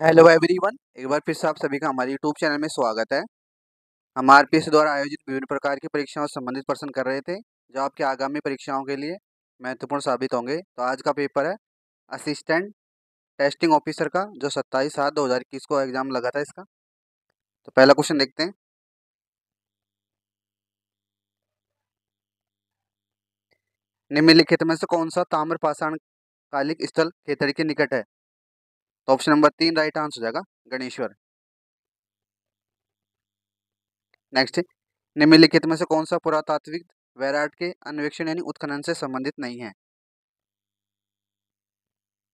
hello everyone एक बार फिर से आप सभी का हमारे यूट्यूब चैनल में स्वागत है हम आर द्वारा आयोजित विभिन्न प्रकार की परीक्षाओं से संबंधित प्रश्न कर रहे थे जो आपके आगामी परीक्षाओं के लिए महत्वपूर्ण साबित होंगे तो आज का पेपर है असिस्टेंट टेस्टिंग ऑफिसर का जो सत्ताईस सात दो हज़ार इक्कीस को एग्ज़ाम लगा था इसका तो पहला क्वेश्चन देखते हैं निम्नलिखित में से कौन सा ताम्र पाषाण कालिक स्थल खेतड़ी के निकट है तो ऑप्शन नंबर तीन राइट आंसर हो जाएगा गणेश्वर नेक्स्ट निम्नलिखित में से कौन सा पुरातात्विक वैराट के अन्वेक्षण यानी उत्खनन से संबंधित नहीं है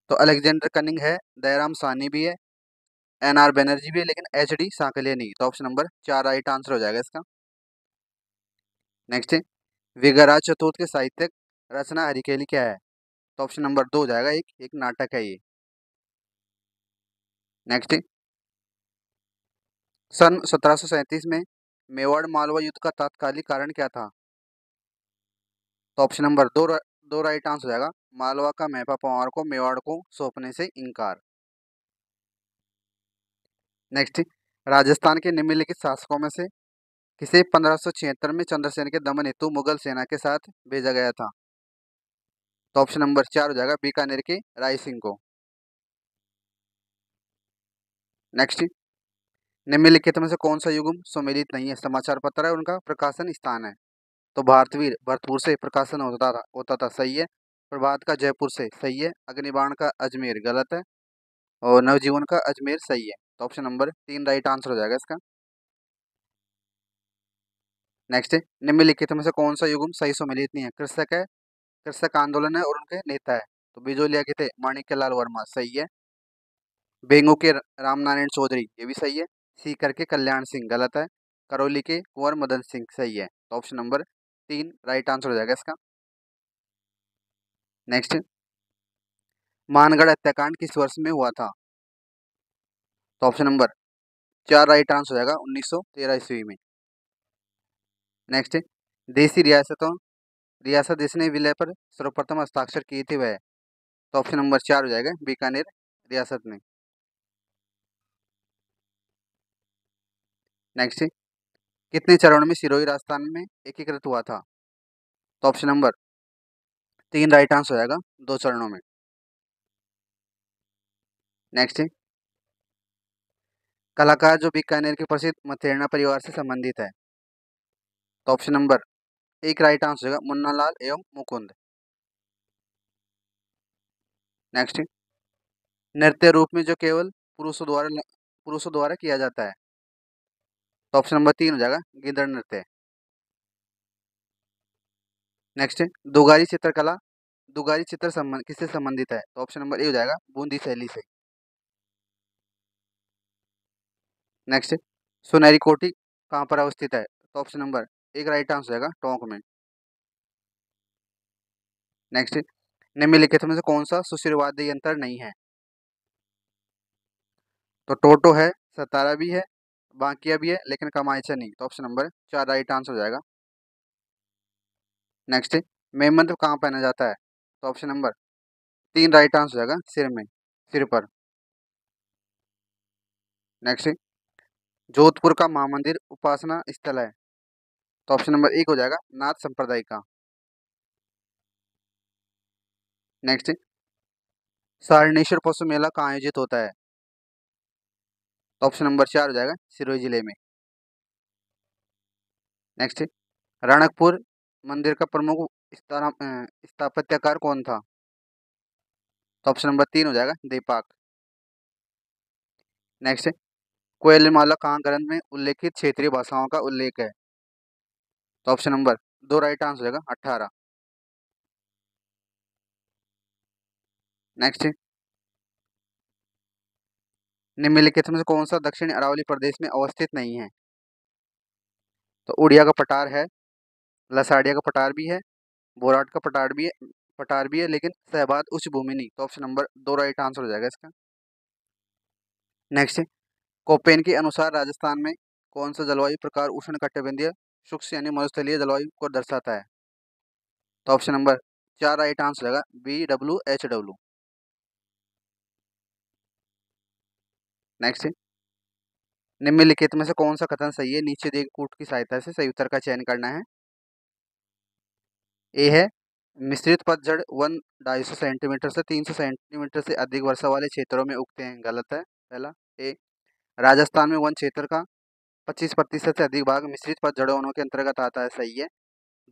तो अलेक्जेंडर कनिंग है दयाराम सानी भी है एनआर बनर्जी बैनर्जी भी है लेकिन एच डी सांकलिया नहीं तो ऑप्शन नंबर चार राइट आंसर हो जाएगा इसका नेक्स्ट है विगराज चतुर्थ के साहित्यिक रचना हरिकेली क्या है तो ऑप्शन नंबर दो हो जाएगा एक एक नाटक है ये नेक्स्ट सन सत्रह में मेवाड़ मालवा युद्ध का तात्कालिक कारण क्या था तो ऑप्शन नंबर दो दो राइट आंसर हो जाएगा मालवा का महपा पवार को मेवाड़ को सौंपने से इनकार नेक्स्ट राजस्थान के निम्नलिखित शासकों में से किसे पंद्रह में चंद्रसेन के दमन हेतु मुगल सेना के साथ भेजा गया था तो ऑप्शन नंबर चार हो जाएगा बीकानेर के राय सिंह को नेक्स्ट निम्नलिखित में से कौन सा युगम सम्मिलित नहीं है समाचार पत्र है उनका प्रकाशन स्थान है तो भारतवीर भरतपुर से प्रकाशन होता था होता था सही है प्रभात का जयपुर से सही है अग्निबाण का अजमेर गलत है और नवजीवन का अजमेर सही है तो ऑप्शन नंबर तीन राइट आंसर हो जाएगा इसका नेक्स्ट निम्नलिखित में से कौन सा युगम सही सम्मिलित नहीं है कृषक है कृषक आंदोलन है और उनके नेता है तो बिजोलिया के थे माणिक्य वर्मा सही है बेंगू के राम नारायण चौधरी ये भी सही है सीकर के कल्याण सिंह गलत है करौली के कुंवर मदन सिंह सही है तो ऑप्शन नंबर तीन राइट आंसर हो जाएगा इसका नेक्स्ट मानगढ़ हत्याकांड किस वर्ष में हुआ था तो ऑप्शन नंबर चार राइट आंसर हो जाएगा 1913 ईस्वी में नेक्स्ट देसी रियासतों रियासत जिसने विलय पर सर्वप्रथम हस्ताक्षर किए थे वह तो ऑप्शन नंबर चार हो जाएगा बीकानेर रियासत में नेक्स्ट कितने चरण में सिरोही राजस्थान में एकीकृत हुआ था तो ऑप्शन नंबर तीन राइट आंसर हो जाएगा दो चरणों में नेक्स्ट कलाकार जो बीकानेर के प्रसिद्ध मथेरना परिवार से संबंधित है तो ऑप्शन नंबर एक राइट आंसर होगा मुन्ना लाल एवं मुकुंद नेक्स्ट नृत्य रूप में जो केवल पुरुषों द्वारा पुरुषों द्वारा किया जाता है तो ऑप्शन नंबर तीन हो जाएगा गिद्धड़ नृत्य नेक्स्ट दुगारी चित्रकला दुगारी चित्र संबंध किससे संबंधित है तो ऑप्शन नंबर ए हो जाएगा बूंदी शैली से नेक्स्ट सुनहरी कोटी कहां पर अवस्थित है तो ऑप्शन नंबर एक राइट आंसर होगा टोंक में नेक्स्ट निम्नलिखित में से कौन सा सुशीरवाद्य यंत्र नहीं है तो टोटो है सतारा भी है वहाँ किया भी है लेकिन कमाई से नहीं तो ऑप्शन नंबर चार राइट आंसर हो जाएगा नेक्स्ट मेमंत्र कहाँ पहना जाता है तो ऑप्शन नंबर तीन राइट आंसर हो जाएगा सिर में सिर पर नेक्स्ट जोधपुर का महामंदिर उपासना स्थल है तो ऑप्शन नंबर एक हो जाएगा नाथ संप्रदाय का नेक्स्ट सारणेश्वर पशु मेला कहाँ आयोजित होता है तो ऑप्शन नंबर चार हो जाएगा सिरोही जिले में नेक्स्ट रणकपुर मंदिर का प्रमुख स्थापत्यकार कौन था तो ऑप्शन नंबर तीन हो जाएगा दीपाक नेक्स्ट कोयलमाला कहाँ ग्रंथ में उल्लेखित क्षेत्रीय भाषाओं का उल्लेख है तो ऑप्शन नंबर दो राइट आंसर हो जाएगा अट्ठारह नेक्स्ट निम्नलिखित में से कौन सा दक्षिण अरावली प्रदेश में अवस्थित नहीं है तो उड़िया का पटार है लसाड़िया का पटार भी है बोराट का पटार भी है पटार भी है लेकिन सहबाद उच्च भूमि नहीं तो ऑप्शन नंबर दो राइट आंसर हो जाएगा इसका नेक्स्ट कोपेन के अनुसार राजस्थान में कौन सा जलवायु प्रकार उष्ण कटिबंधीय शुक्ष यानी मरुस्थलीय जलवायु को दर्शाता है तो ऑप्शन नंबर चार राइट आंसर होगा B W H W next निम्नलिखित में से कौन सा कथन सही है नीचे दिए कूट की सहायता से सही उत्तर का चयन करना है ए है मिश्रित पतझड़ वन ढाई सौ सेंटीमीटर से तीन सौ सेंटीमीटर से अधिक वर्षा वाले क्षेत्रों में उगते हैं गलत है पहला ए राजस्थान में वन क्षेत्र का पच्चीस प्रतिशत से अधिक भाग मिश्रित पतझड़ वनों के अंतर्गत आता है सही है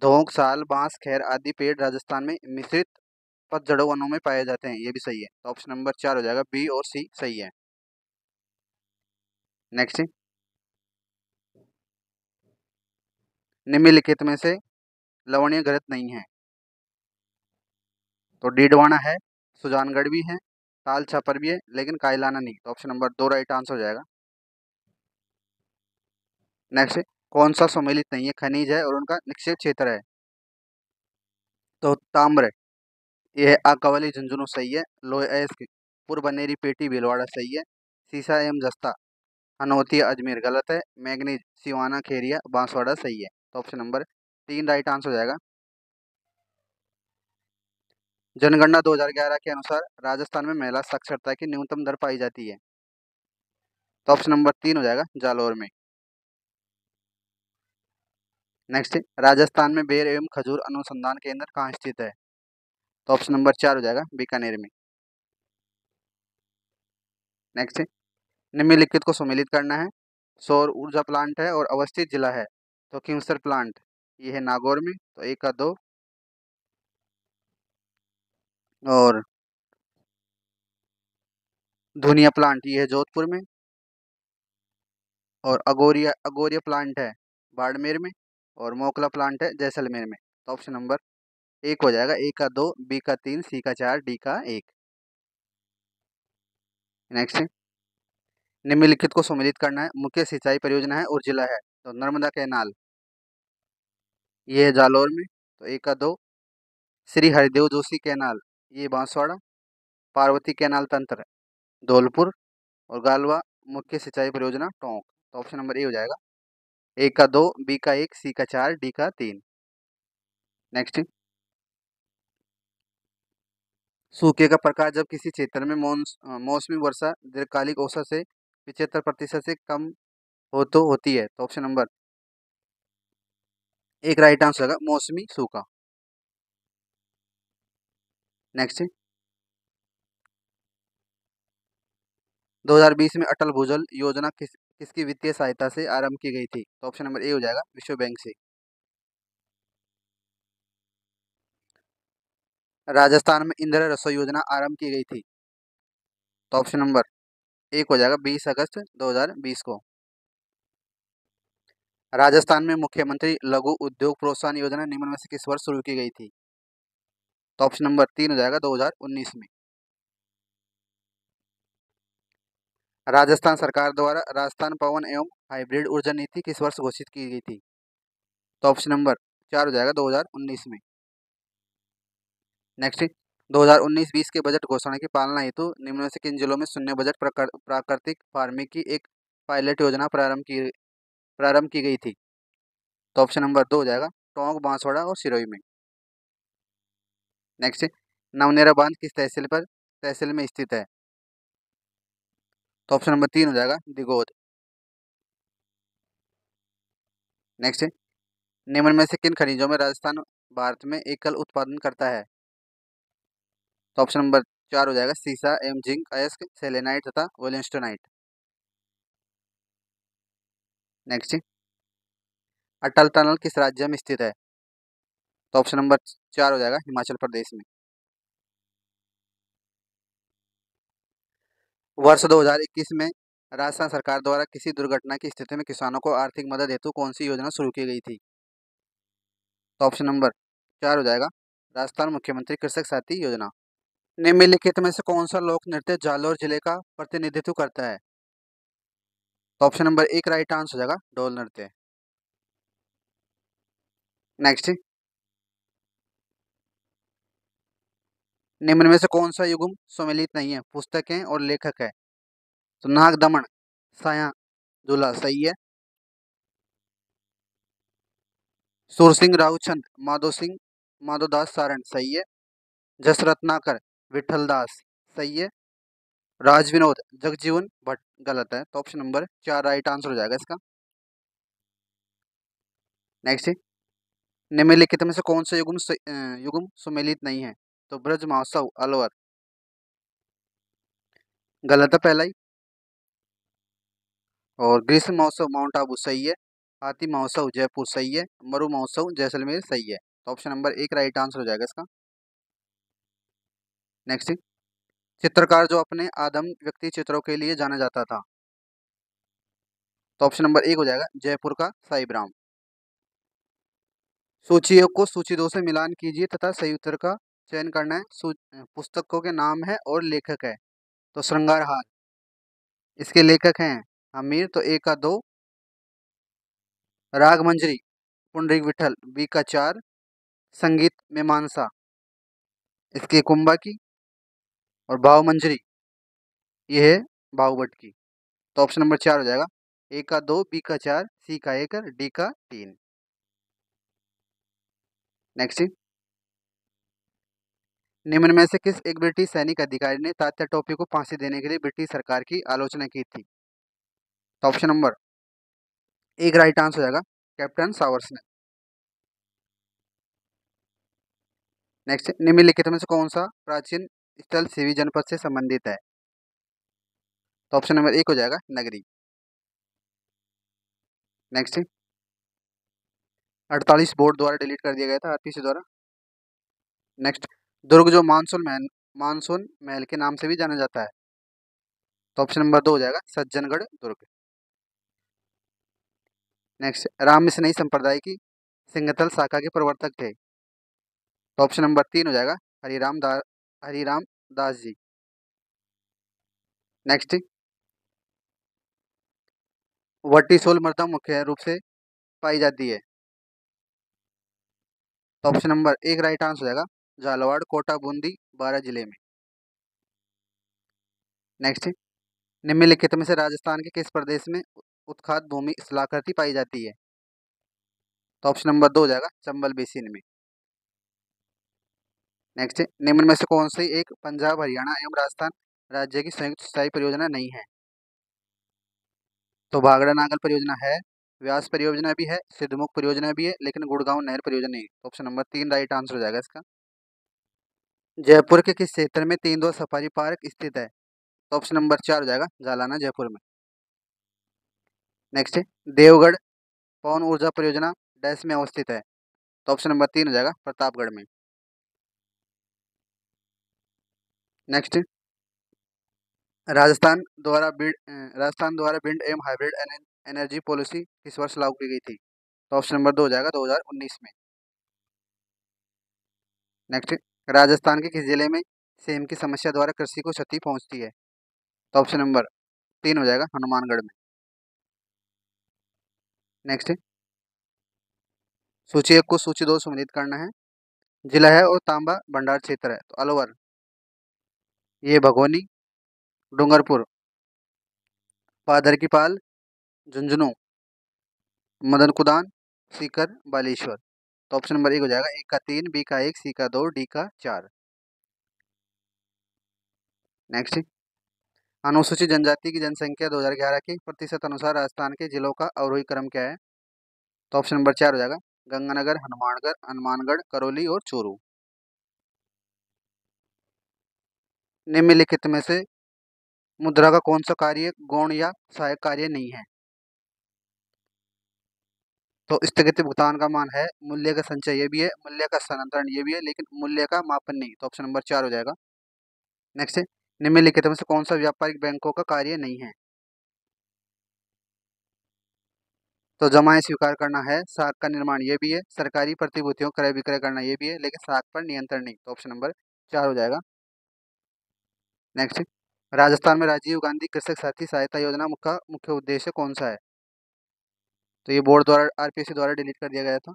धोंक साल बांस खैर आदि पेड़ राजस्थान में मिश्रित पतझड़ों वनों में पाए जाते हैं ये भी सही है तो ऑप्शन नंबर चार हो जाएगा बी और सी सही है नेक्स्ट निम्नलिखित में से लवणीय गलत नहीं है तो डीडवाना है सुजानगढ़ भी है ताल छापर भी है लेकिन कायलाना नहीं तो ऑप्शन नंबर दो राइट आंसर हो जाएगा नेक्स्ट कौन सा सम्मिलित नहीं है खनिज है और उनका निक्षेप क्षेत्र है तो ताम्र यह अकवली झुंझुनू सही है लोहे पूर्व बनेरी पेटी भीलवाड़ा सही है सीसा एम जस्ता अनौतिया अजमेर गलत है मैगनीज सिवाना खेरिया बांसवाड़ा सही है तो ऑप्शन नंबर तीन राइट आंसर हो जाएगा जनगणना 2011 के अनुसार राजस्थान में महिला साक्षरता की न्यूनतम दर पाई जाती है तो ऑप्शन नंबर तीन हो जाएगा जालौर में नेक्स्ट राजस्थान में बेर एवं खजूर अनुसंधान केंद्र कहाँ स्थित है तो ऑप्शन नंबर चार हो जाएगा बीकानेर में नेक्स्ट निम्नलिखित को सम्मिलित करना है सौर ऊर्जा प्लांट है और अवस्थित जिला है तो किमसर प्लांट ये है नागौर में तो एक का दो और धुनिया प्लांट ये है जोधपुर में और अगोरिया अगोरिया प्लांट है बाड़मेर में और मोकला प्लांट है जैसलमेर में तो ऑप्शन नंबर एक हो जाएगा ए का दो बी का तीन सी का चार डी का एक नेक्स्ट निम्नलिखित को सम्मिलित करना है मुख्य सिंचाई परियोजना है और जिला है तो नर्मदा कैनाल ये जालोर जालौर में तो एक का दो श्री हरिदेव जोशी कैनाल ये बांसवाड़ा पार्वती कैनाल तंत्र धौलपुर और गालवा मुख्य सिंचाई परियोजना टोंक तो ऑप्शन नंबर ए हो जाएगा ए का दो बी का एक सी का चार डी का तीन नेक्स्ट सूखे का प्रकार जब किसी क्षेत्र में मौसमी वर्षा दीर्घकालिक औसत से पिचहत्तर प्रतिशत से कम हो तो होती है तो ऑप्शन नंबर एक राइट आंसर होगा मौसमी सूखा नेक्स्ट 2020 में अटल भूजल योजना किस किसकी वित्तीय सहायता से आरंभ की गई थी तो ऑप्शन नंबर ए हो जाएगा विश्व बैंक से राजस्थान में इंदिरा रसोई योजना आरंभ की गई थी तो ऑप्शन नंबर एक हो जाएगा 20 अगस्त 2020 को राजस्थान में मुख्यमंत्री लघु उद्योग प्रोत्साहन योजना निम्न में से किस वर्ष शुरू की गई थी तो ऑप्शन नंबर तीन हो जाएगा 2019 में राजस्थान सरकार द्वारा राजस्थान पवन एवं हाइब्रिड ऊर्जा नीति किस वर्ष घोषित की गई थी तो ऑप्शन नंबर चार हो जाएगा 2019 में नेक्स्ट 2019-20 के बजट घोषणा की पालना हेतु निम्न से किन जिलों में शून्य बजट प्राकृतिक फार्मिंग की एक पायलट योजना प्रारंभ की प्रारंभ की गई थी तो ऑप्शन नंबर दो हो जाएगा टोंक बांसवाड़ा और सिरोई में नेक्स्ट नवनेरा बांध किस तहसील पर तहसील में स्थित है तो ऑप्शन नंबर तीन हो जाएगा दिगोद नेक्स्ट निम्न में से किन खनिजों में राजस्थान भारत में एकल उत्पादन करता है तो ऑप्शन नंबर चार हो जाएगा सीसा एम जिंक अयस्क सेलेनाइट तथा वोलेंस्टोनाइट नेक्स्ट अटल टनल किस राज्य में स्थित है तो ऑप्शन नंबर चार हो जाएगा हिमाचल प्रदेश में वर्ष 2021 में राजस्थान सरकार द्वारा किसी दुर्घटना की स्थिति में किसानों को आर्थिक मदद हेतु कौन सी योजना शुरू की गई थी तो ऑप्शन नंबर चार हो जाएगा राजस्थान मुख्यमंत्री कृषक साथी योजना निम्नलिखित में से कौन सा लोक नृत्य जालौर जिले का प्रतिनिधित्व करता है तो ऑप्शन नंबर एक राइट आंसर हो जाएगा डोल नृत्य नेक्स्ट निम्न में से कौन सा युगम सम्मिलित नहीं है पुस्तक है और लेखक है तो नाग दमन साया दूल्हा सही है सुर सिंह राउचंद माधो सिंह माधो दास सारण सही है जसरत्नाकर विठल दास सही है राज विनोद जगजीवन भट्ट गलत है तो ऑप्शन नंबर चार राइट आंसर हो जाएगा इसका नेक्स्ट निम्नलिखित में से कौन सा युगम युगम सुमेलित नहीं है तो ब्रज महोत्सव अलवर गलत है पहला ही और ग्रीष्म महोत्सव माउंट आबू सही है हाथी महोत्सव जयपुर सही है मरु महोत्सव जैसलमेर सही है तो ऑप्शन नंबर एक राइट आंसर हो जाएगा इसका नेक्स्ट चित्रकार जो अपने आदम व्यक्ति चित्रों के लिए जाना जाता था तो ऑप्शन नंबर एक हो जाएगा जयपुर का साइब्राम सूचियों को सूची दो से मिलान कीजिए तथा सही उत्तर का चयन करना है पुस्तकों के नाम है और लेखक है तो श्रृंगार श्रृंगारहार इसके लेखक हैं अमीर तो ए का दो राग मंजरी पुंडरीक विठल बी का चार संगीत मीमांसा इसके कुंभा की और भाव मंजरी ये है भाव की तो ऑप्शन नंबर चार हो जाएगा ए का दो बी का चार सी का एक और डी का तीन नेक्स्ट निम्न में से किस एक ब्रिटिश सैनिक अधिकारी ने तात्या टोपी को फांसी देने के लिए ब्रिटिश सरकार की आलोचना की थी तो ऑप्शन नंबर एक राइट आंसर हो जाएगा कैप्टन सावर्स ने नेक्स्ट निम्नलिखित में से कौन सा प्राचीन स्थल सेवी जनपद से संबंधित है तो ऑप्शन नंबर एक हो जाएगा नगरी नेक्स्ट अड़तालीस बोर्ड द्वारा डिलीट कर दिया गया था आरपीसी द्वारा नेक्स्ट दुर्ग जो मानसून महल मानसून महल के नाम से भी जाना जाता है तो ऑप्शन नंबर दो हो जाएगा सज्जनगढ़ दुर्ग नेक्स्ट राम स्नेही संप्रदाय की सिंगथल शाखा के प्रवर्तक थे तो ऑप्शन नंबर तीन हो जाएगा हरिराम हरिराम दास जी नेक्स्ट सोल मृदा मुख्य रूप से पाई जाती है तो ऑप्शन नंबर एक राइट आंसर हो जाएगा झालवाड़ कोटा बूंदी बारह जिले में नेक्स्ट निम्नलिखित में से राजस्थान के किस प्रदेश में उत्खात भूमि सलाकृति पाई जाती है तो ऑप्शन नंबर दो हो जाएगा चंबल बेसिन में नेक्स्ट निम्न में से कौन सी एक पंजाब हरियाणा एवं राजस्थान राज्य की संयुक्त सिंचाई परियोजना नहीं है तो भागड़ा नागल परियोजना है व्यास परियोजना भी है सिद्धमुख परियोजना भी है लेकिन गुड़गांव नहर परियोजना नहीं ऑप्शन नंबर तीन राइट आंसर हो जाएगा इसका जयपुर के किस क्षेत्र में तीन दो सफारी पार्क स्थित है तो ऑप्शन नंबर चार हो जाएगा जालाना जयपुर में नेक्स्ट देवगढ़ पवन ऊर्जा परियोजना डैश में अवस्थित है तो ऑप्शन नंबर तीन हो जाएगा प्रतापगढ़ में नेक्स्ट राजस्थान द्वारा बिल्ड राजस्थान द्वारा बिल्ड एम हाइब्रिड एनर्जी पॉलिसी किस वर्ष लागू की गई थी तो ऑप्शन नंबर दो हो जाएगा 2019 में नेक्स्ट राजस्थान के किस जिले में सेम की समस्या द्वारा कृषि को क्षति पहुंचती है तो ऑप्शन नंबर तीन हो जाएगा हनुमानगढ़ में नेक्स्ट सूची एक को सूची दो संबंधित करना है जिला है और तांबा भंडार क्षेत्र है तो अलवर ये भगोनी डूंगरपुर पादर की पाल झुंझुनू मदन कुदान सीकर बालेश्वर तो ऑप्शन नंबर एक हो जाएगा एक का तीन बी का एक सी का दो डी का चार नेक्स्ट अनुसूचित जनजाति की जनसंख्या 2011 के प्रतिशत अनुसार राजस्थान के जिलों का अवरोही क्रम क्या है तो ऑप्शन नंबर चार हो जाएगा गंगानगर हनुमानगढ़ हनुमानगढ़ करौली और चूरू निम्नलिखित में से मुद्रा का कौन सा कार्य गौण या सहायक कार्य नहीं है तो स्थगित भुगतान का मान है मूल्य का संचय ये भी है मूल्य का स्थानांतरण ये भी है लेकिन मूल्य का मापन नहीं तो ऑप्शन नंबर चार हो जाएगा नेक्स्ट निम्नलिखित में से कौन सा व्यापारिक बैंकों का कार्य नहीं है तो जमाएं स्वीकार करना है साख का निर्माण ये भी है सरकारी प्रतिभूतियों क्रय विक्रय करना ये भी है लेकिन साख पर नियंत्रण नहीं तो ऑप्शन नंबर चार हो जाएगा नेक्स्ट राजस्थान में राजीव गांधी कृषक साथी सहायता योजना का मुख्य उद्देश्य कौन सा है तो ये बोर्ड द्वारा आरपीएससी द्वारा डिलीट कर दिया गया था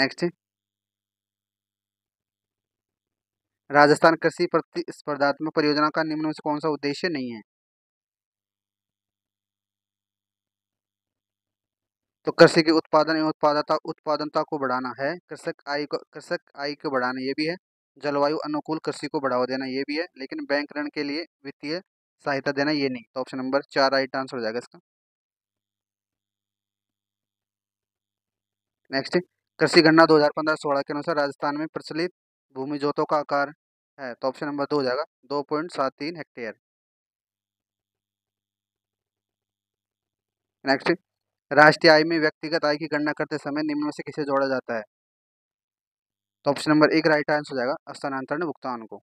नेक्स्ट राजस्थान कृषि प्रतिस्पर्धात्मक परियोजना का निम्न में से कौन सा उद्देश्य नहीं है तो कृषि के उत्पादन एवं उत्पादकता उत्पादनता को बढ़ाना है कृषक आय को कृषक आय को बढ़ाना ये भी है जलवायु अनुकूल कृषि को बढ़ावा देना ये भी है लेकिन बैंक ऋण के लिए वित्तीय सहायता देना ये नहीं तो ऑप्शन नंबर चार राइट आंसर हो जाएगा इसका नेक्स्ट कृषि गणना 2015-16 के अनुसार राजस्थान में प्रचलित भूमि जोतों का आकार है तो ऑप्शन नंबर दो हो जाएगा दो पॉइंट सात तीन हेक्टेयर नेक्स्ट राष्ट्रीय आय में व्यक्तिगत आय की गणना करते समय निम्न से किसे जोड़ा जाता है तो ऑप्शन नंबर एक राइट आंसर हो जाएगा स्थानांतरण भुगतान को